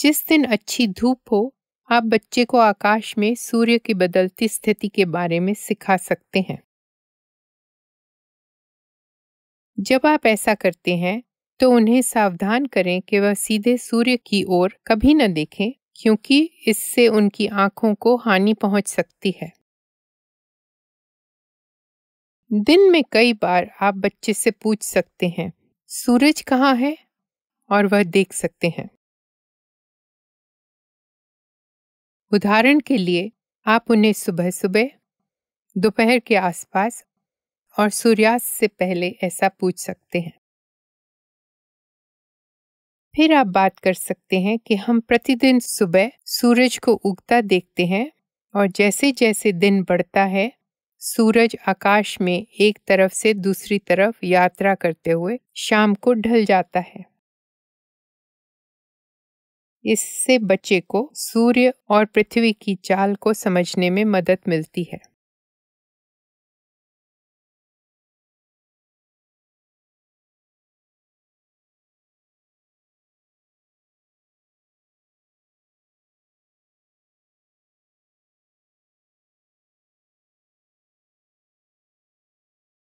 जिस दिन अच्छी धूप हो आप बच्चे को आकाश में सूर्य की बदलती स्थिति के बारे में सिखा सकते हैं जब आप ऐसा करते हैं तो उन्हें सावधान करें कि वह सीधे सूर्य की ओर कभी न देखें क्योंकि इससे उनकी आंखों को हानि पहुंच सकती है दिन में कई बार आप बच्चे से पूछ सकते हैं सूरज कहाँ है और वह देख सकते हैं उदाहरण के लिए आप उन्हें सुबह सुबह दोपहर के आसपास और सूर्यास्त से पहले ऐसा पूछ सकते हैं फिर आप बात कर सकते हैं कि हम प्रतिदिन सुबह सूरज को उगता देखते हैं और जैसे जैसे दिन बढ़ता है सूरज आकाश में एक तरफ से दूसरी तरफ यात्रा करते हुए शाम को ढल जाता है इससे बच्चे को सूर्य और पृथ्वी की चाल को समझने में मदद मिलती है